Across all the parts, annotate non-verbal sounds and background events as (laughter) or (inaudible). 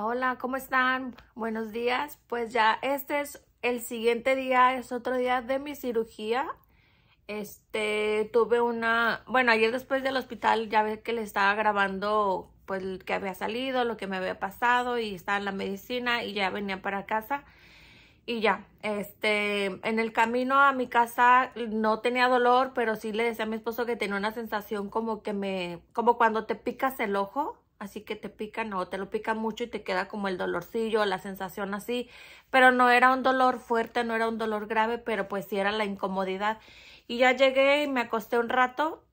Hola, ¿cómo están? Buenos días. Pues ya este es el siguiente día, es otro día de mi cirugía. Este, tuve una, bueno, ayer después del hospital ya ve que le estaba grabando pues que había salido, lo que me había pasado y estaba en la medicina y ya venía para casa. Y ya, este, en el camino a mi casa no tenía dolor, pero sí le decía a mi esposo que tenía una sensación como que me, como cuando te picas el ojo, así que te pican o te lo pica mucho y te queda como el dolorcillo, la sensación así, pero no era un dolor fuerte, no era un dolor grave, pero pues sí era la incomodidad. Y ya llegué y me acosté un rato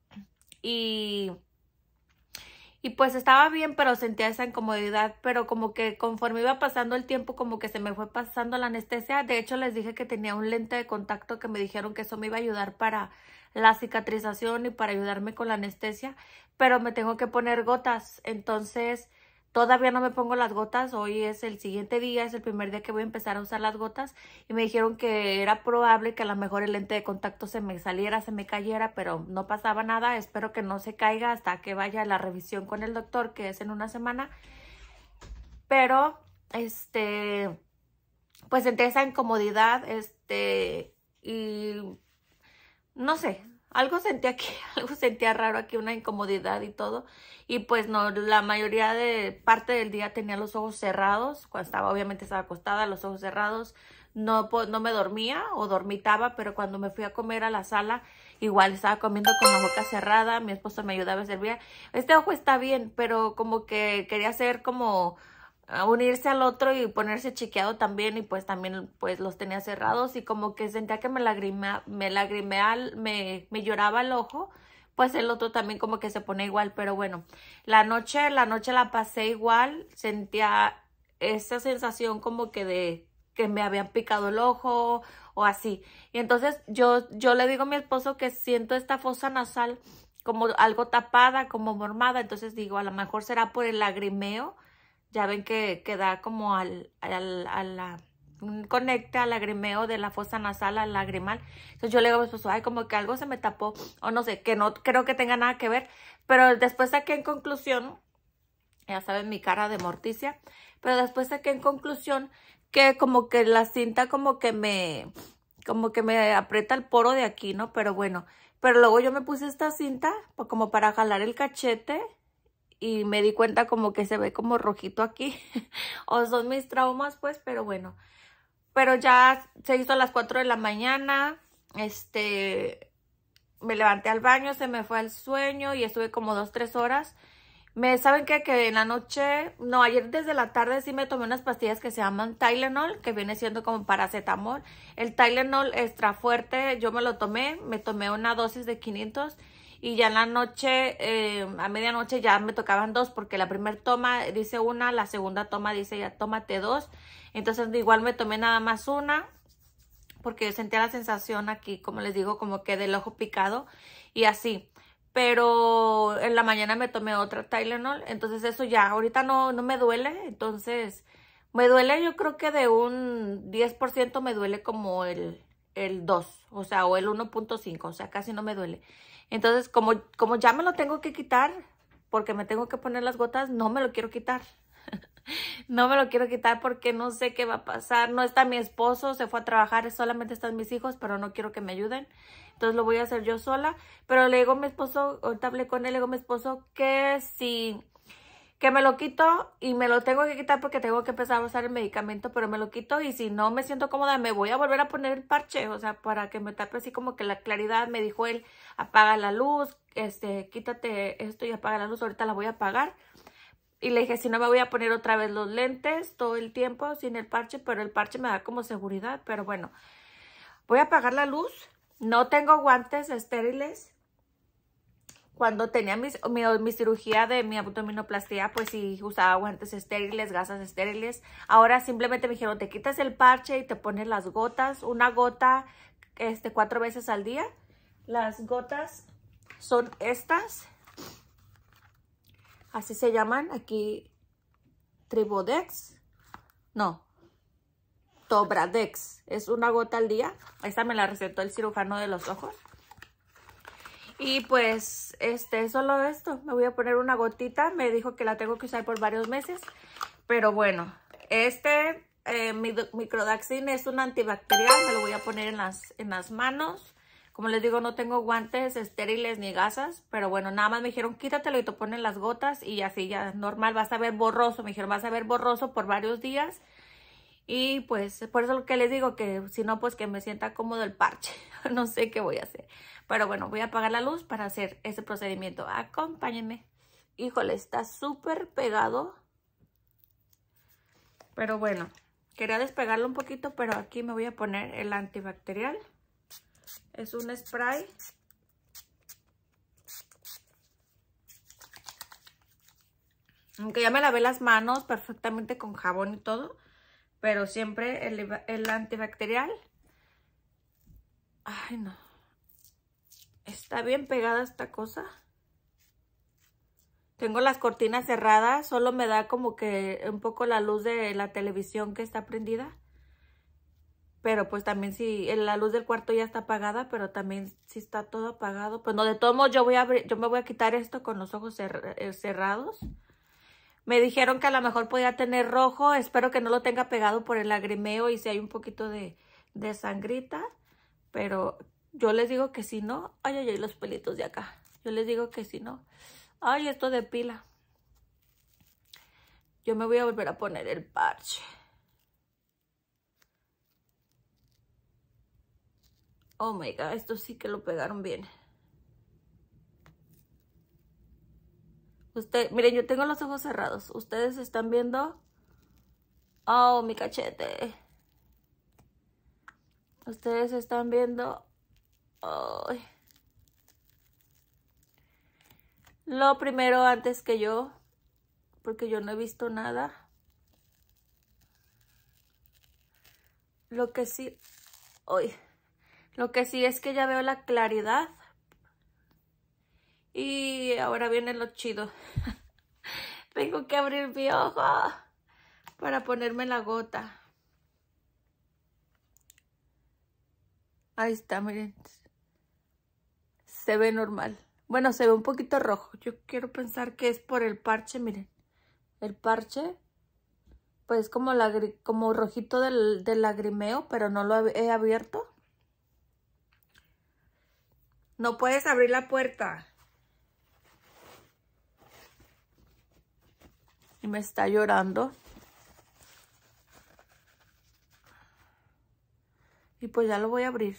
y y pues estaba bien, pero sentía esa incomodidad, pero como que conforme iba pasando el tiempo, como que se me fue pasando la anestesia. De hecho, les dije que tenía un lente de contacto que me dijeron que eso me iba a ayudar para la cicatrización y para ayudarme con la anestesia, pero me tengo que poner gotas, entonces todavía no me pongo las gotas, hoy es el siguiente día, es el primer día que voy a empezar a usar las gotas y me dijeron que era probable que a lo mejor el lente de contacto se me saliera, se me cayera, pero no pasaba nada, espero que no se caiga hasta que vaya la revisión con el doctor, que es en una semana, pero este, pues entre esa incomodidad, este, y no sé, algo sentía aquí, (laughs) algo sentía raro aquí, una incomodidad y todo. Y pues no, la mayoría de parte del día tenía los ojos cerrados, cuando estaba obviamente estaba acostada, los ojos cerrados, no, no me dormía o dormitaba, pero cuando me fui a comer a la sala, igual estaba comiendo con la boca cerrada, mi esposo me ayudaba a servir. Este ojo está bien, pero como que quería hacer como a unirse al otro y ponerse chequeado también y pues también pues los tenía cerrados y como que sentía que me lagrimea, me lagrimea, me, me lloraba el ojo, pues el otro también como que se pone igual, pero bueno, la noche, la noche la pasé igual, sentía esa sensación como que de que me habían picado el ojo o así. Y entonces yo, yo le digo a mi esposo que siento esta fosa nasal como algo tapada, como mormada, entonces digo, a lo mejor será por el lagrimeo ya ven que, queda da como al, a la conecta al lagrimeo de la fosa nasal al lagrimal. Entonces yo le digo a mi esposo, ay, como que algo se me tapó, o no sé, que no creo que tenga nada que ver. Pero después saqué en conclusión, ya saben mi cara de morticia, pero después saqué en conclusión que como que la cinta como que me, como que me aprieta el poro de aquí, ¿no? Pero bueno, pero luego yo me puse esta cinta como para jalar el cachete y me di cuenta como que se ve como rojito aquí. (laughs) o son mis traumas, pues, pero bueno. Pero ya se hizo a las 4 de la mañana. Este, me levanté al baño, se me fue al sueño y estuve como 2, 3 horas. Me saben que en la noche, no, ayer desde la tarde sí me tomé unas pastillas que se llaman Tylenol, que viene siendo como paracetamol. El Tylenol extra fuerte, yo me lo tomé, me tomé una dosis de 500 y ya en la noche, eh, a medianoche ya me tocaban dos porque la primera toma dice una, la segunda toma dice ya tómate dos. Entonces igual me tomé nada más una porque sentía la sensación aquí, como les digo, como que del ojo picado y así. Pero en la mañana me tomé otra Tylenol, entonces eso ya, ahorita no, no me duele, entonces me duele yo creo que de un 10% me duele como el, el 2, o sea, o el 1.5, o sea, casi no me duele. Entonces, como, como ya me lo tengo que quitar, porque me tengo que poner las gotas, no me lo quiero quitar. (laughs) no me lo quiero quitar porque no sé qué va a pasar. No está mi esposo, se fue a trabajar, solamente están mis hijos, pero no quiero que me ayuden. Entonces lo voy a hacer yo sola. Pero le digo a mi esposo, ahorita hablé con él, le digo a mi esposo que si que me lo quito y me lo tengo que quitar porque tengo que empezar a usar el medicamento, pero me lo quito y si no me siento cómoda me voy a volver a poner el parche, o sea, para que me tape así como que la claridad, me dijo él, apaga la luz, este, quítate esto y apaga la luz, ahorita la voy a apagar. Y le dije, si no me voy a poner otra vez los lentes todo el tiempo sin el parche, pero el parche me da como seguridad, pero bueno, voy a apagar la luz, no tengo guantes estériles, cuando tenía mis, mi, cirugía de mi abdominoplastia, pues sí usaba guantes estériles, gasas estériles. Ahora simplemente me dijeron, te quitas el parche y te pones las gotas, una gota este, cuatro veces al día. Las gotas son estas, así se llaman aquí, Tribodex, no, Tobradex, es una gota al día. Esta me la recetó el cirujano de los ojos. Y pues, este, solo esto. Me voy a poner una gotita. Me dijo que la tengo que usar por varios meses. Pero bueno, este eh, microdaxin es un antibacterial. Me lo voy a poner en las, en las manos. Como les digo, no tengo guantes estériles ni gasas, pero bueno, nada más me dijeron quítatelo y te ponen las gotas y así ya normal, vas a ver borroso, me dijeron vas a ver borroso por varios días y pues por eso lo que les digo que si no pues que me sienta cómodo el parche, (laughs) no sé qué voy a hacer. Pero bueno, voy a apagar la luz para hacer ese procedimiento. Acompáñenme. Híjole, está súper pegado. Pero bueno, quería despegarlo un poquito, pero aquí me voy a poner el antibacterial. Es un spray. Aunque ya me lavé las manos perfectamente con jabón y todo. Pero siempre el, el antibacterial. Ay, no. Está bien pegada esta cosa. Tengo las cortinas cerradas, solo me da como que un poco la luz de la televisión que está prendida. Pero pues también si sí, la luz del cuarto ya está apagada, pero también si sí está todo apagado. Pues no, de todos modos yo, voy a yo me voy a quitar esto con los ojos eh, cerrados. Me dijeron que a lo mejor podía tener rojo. Espero que no lo tenga pegado por el lagrimeo y si hay un poquito de, de sangrita. Pero yo les digo que si no, ay, ay, ay, los pelitos de acá. Yo les digo que si no, ay, esto de pila. Yo me voy a volver a poner el parche. Oh my god, esto sí que lo pegaron bien. Usted, miren, yo tengo los ojos cerrados. Ustedes están viendo. Oh, mi cachete. Ustedes están viendo lo primero antes que yo, porque yo no he visto nada. Lo que sí... hoy, Lo que sí es que ya veo la claridad. Y ahora viene lo chido. (laughs) Tengo que abrir mi ojo para ponerme la gota. Ahí está, miren se ve normal. Bueno, se ve un poquito rojo. Yo quiero pensar que es por el parche, miren. El parche, pues como, como rojito del, del, lagrimeo, pero no lo he abierto. No puedes abrir la puerta. Y me está llorando. Y pues ya lo voy a abrir.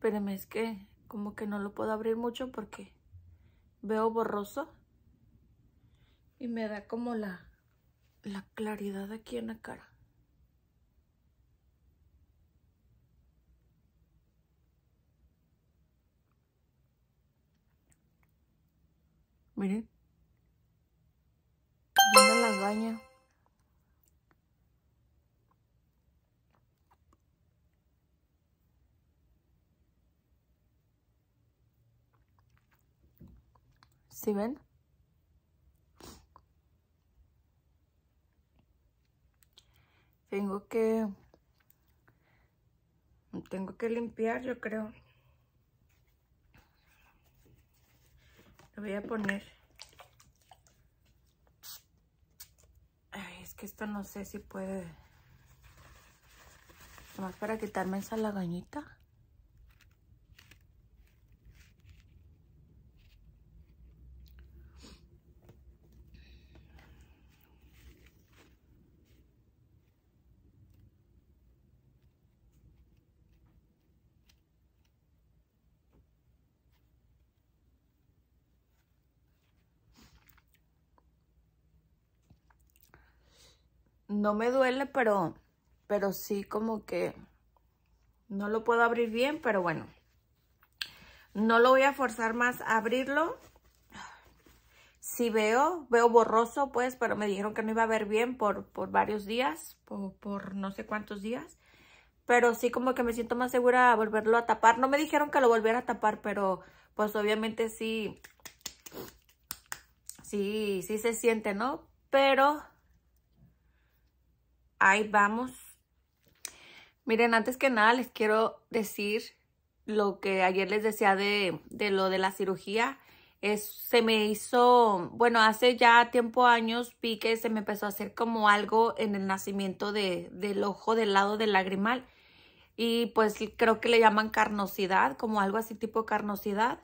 Espérenme, es que como que no lo puedo abrir mucho porque veo borroso. Y me da como la, la claridad aquí en la cara. Miren. las baña ¿Sí ven? Tengo que... Tengo que limpiar, yo creo. Lo voy a poner. es que esto no sé si puede... más para quitarme esa lagañita. no me duele, pero, pero sí como que no lo puedo abrir bien, pero bueno. No lo voy a forzar más a abrirlo. Si veo, veo borroso pues, pero me dijeron que no iba a ver bien por, por varios días, por, por no sé cuántos días. Pero sí como que me siento más segura a volverlo a tapar. No me dijeron que lo volviera a tapar, pero pues obviamente sí, sí, sí se siente, ¿no? Pero ahí vamos. Miren, antes que nada les quiero decir lo que ayer les decía de, de lo de la cirugía. Es, se me hizo, bueno, hace ya tiempo, años, vi que se me empezó a hacer como algo en el nacimiento de, del ojo del lado del lagrimal. Y pues creo que le llaman carnosidad, como algo así tipo carnosidad.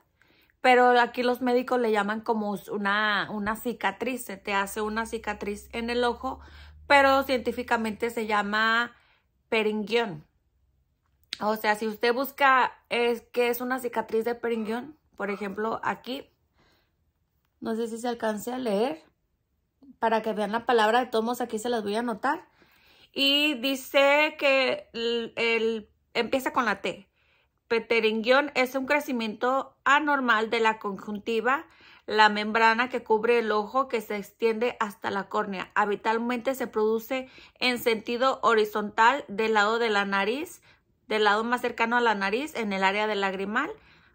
Pero aquí los médicos le llaman como una, una cicatriz, se te hace una cicatriz en el ojo pero científicamente se llama peringión O sea, si usted busca es que es una cicatriz de peringión por ejemplo, aquí, no sé si se alcance a leer, para que vean la palabra de tomos, aquí se las voy a anotar. Y dice que el, empieza con la T. peringión es un crecimiento anormal de la conjuntiva la membrana que cubre el ojo que se extiende hasta la córnea. Habitualmente se produce en sentido horizontal del lado de la nariz, del lado más cercano a la nariz, en el área del lagrimal,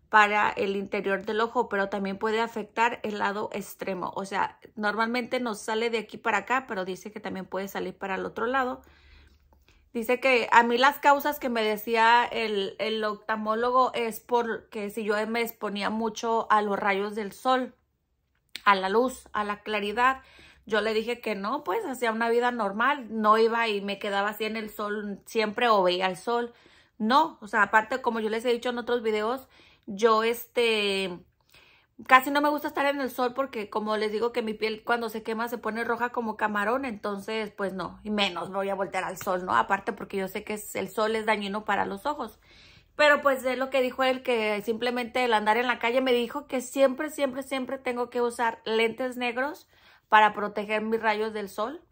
para el interior del ojo, pero también puede afectar el lado extremo. O sea, normalmente nos sale de aquí para acá, pero dice que también puede salir para el otro lado. Dice que a mí las causas que me decía el, el es porque si yo me exponía mucho a los rayos del sol a la luz, a la claridad. Yo le dije que no, pues hacía una vida normal, no iba y me quedaba así en el sol siempre o veía el sol. No, o sea, aparte como yo les he dicho en otros videos, yo este casi no me gusta estar en el sol porque como les digo que mi piel cuando se quema se pone roja como camarón, entonces pues no, y menos voy a voltear al sol, ¿no? Aparte porque yo sé que el sol es dañino para los ojos. Pero pues es lo que dijo él, que simplemente el andar en la calle me dijo que siempre, siempre, siempre tengo que usar lentes negros para proteger mis rayos del sol.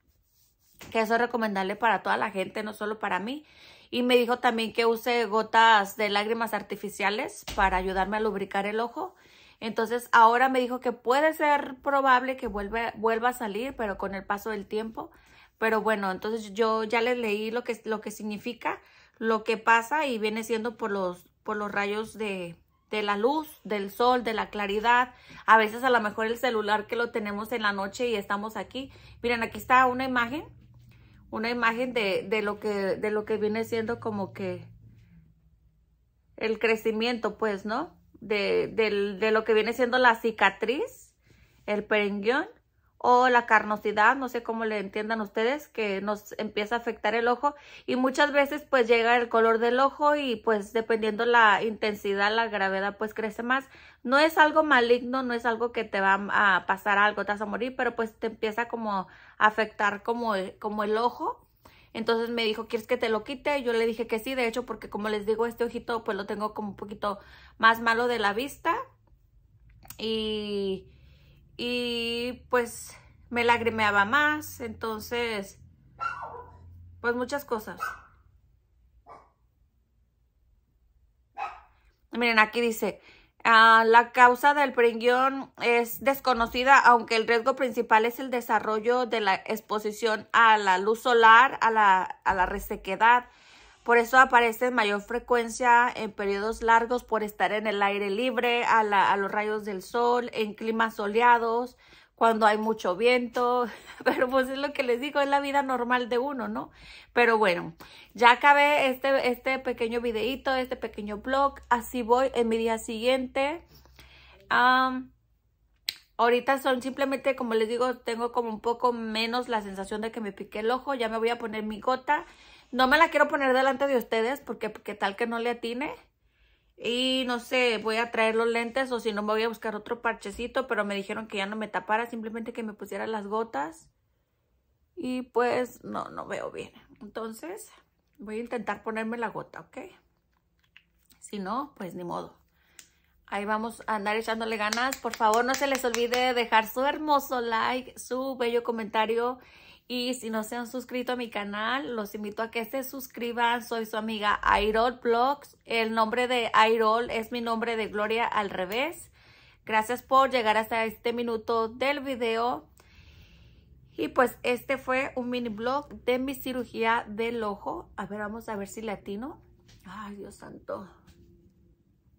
Que eso es recomendable para toda la gente, no solo para mí. Y me dijo también que use gotas de lágrimas artificiales para ayudarme a lubricar el ojo. Entonces ahora me dijo que puede ser probable que vuelva, vuelva a salir, pero con el paso del tiempo. Pero bueno, entonces yo ya les leí lo que, lo que significa lo que pasa y viene siendo por los, por los rayos de, de la luz, del sol, de la claridad. A veces a lo mejor el celular que lo tenemos en la noche y estamos aquí. Miren, aquí está una imagen, una imagen de, de lo, que, de lo que viene siendo como que el crecimiento, pues, ¿no? De, de lo que viene siendo la cicatriz, el perenguión o la carnosidad, no sé cómo le entiendan ustedes, que nos empieza a afectar el ojo y muchas veces pues llega el color del ojo y pues dependiendo la intensidad, la gravedad pues crece más. No es algo maligno, no es algo que te va a pasar algo, te vas a morir, pero pues te empieza como a afectar como, e, como el ojo. Entonces me dijo, ¿quieres que te lo quite? Yo le dije que sí, de hecho, porque como les digo, este ojito pues lo tengo como un poquito más malo de la vista y y pues me lagrimeaba más, entonces, pues muchas cosas. Miren, aquí dice, ah, la causa del peringuión es desconocida, aunque el riesgo principal es el desarrollo de la exposición a la luz solar, a la, a la resequedad, por eso aparece en mayor frecuencia en periodos largos por estar en el aire libre, a, los rayos del sol, en climas soleados, cuando hay mucho viento, (laughs) pero pues es lo que les digo, es la vida normal de uno, ¿no? Pero bueno, ya acabé este, este pequeño videito, este pequeño blog, así voy en mi día siguiente. ahorita son simplemente, como les digo, tengo como un poco menos la sensación de que me piqué el ojo, ya me voy a poner mi gota no me la quiero poner delante de ustedes porque, tal que no le atine. Y no sé, voy a traer los lentes o si no me voy a buscar otro parchecito, pero me dijeron que ya no me tapara, simplemente que me pusiera las gotas. Y pues no, no veo bien. Entonces voy a intentar ponerme la gota, ¿ok? Si no, pues ni modo. Ahí vamos a andar echándole ganas. Por favor, no se les olvide dejar su hermoso like, su bello comentario y si no se han suscrito a mi canal, los invito a que se suscriban. Soy su amiga Airol Blogs. El nombre de Airol es mi nombre de Gloria al revés. Gracias por llegar hasta este minuto del video. Y pues este fue un mini blog de mi cirugía del ojo. A ver, vamos a ver si latino. Ay, Dios santo.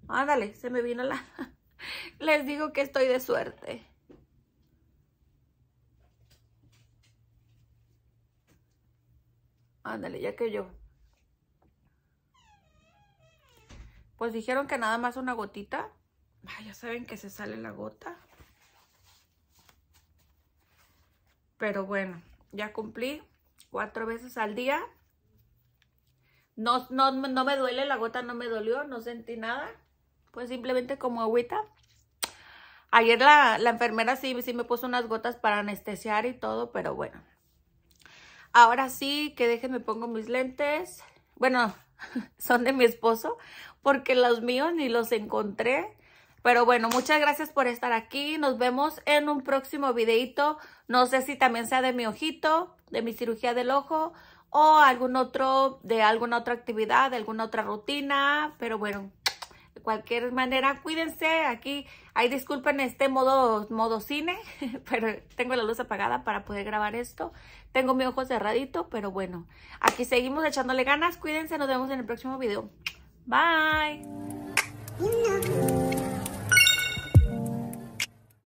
Ándale, se me vino la... (laughs) Les digo que estoy de suerte. Ándale, ya que yo. Pues dijeron que nada más una gotita. Ah, ya saben que se sale la gota. Pero bueno, ya cumplí cuatro veces al día. No, no, me duele, la gota no me dolió, no sentí nada. Pues simplemente como agüita. Ayer la, la enfermera sí, sí me puso unas gotas para anestesiar y todo, pero bueno. Ahora sí que déjenme pongo mis lentes. Bueno, (laughs) son de mi esposo porque los míos ni los encontré. Pero bueno, muchas gracias por estar aquí. Nos vemos en un próximo videito. No sé si también sea de mi ojito, de mi cirugía del ojo o algún otro, de alguna otra actividad, de alguna otra rutina. Pero bueno, de cualquier manera, cuídense. Aquí, ahí disculpen este modo, modo cine, (laughs) pero tengo la luz apagada para poder grabar esto. Tengo mi ojo cerradito, pero bueno, aquí seguimos echándole ganas. Cuídense, nos vemos en el próximo video. Bye.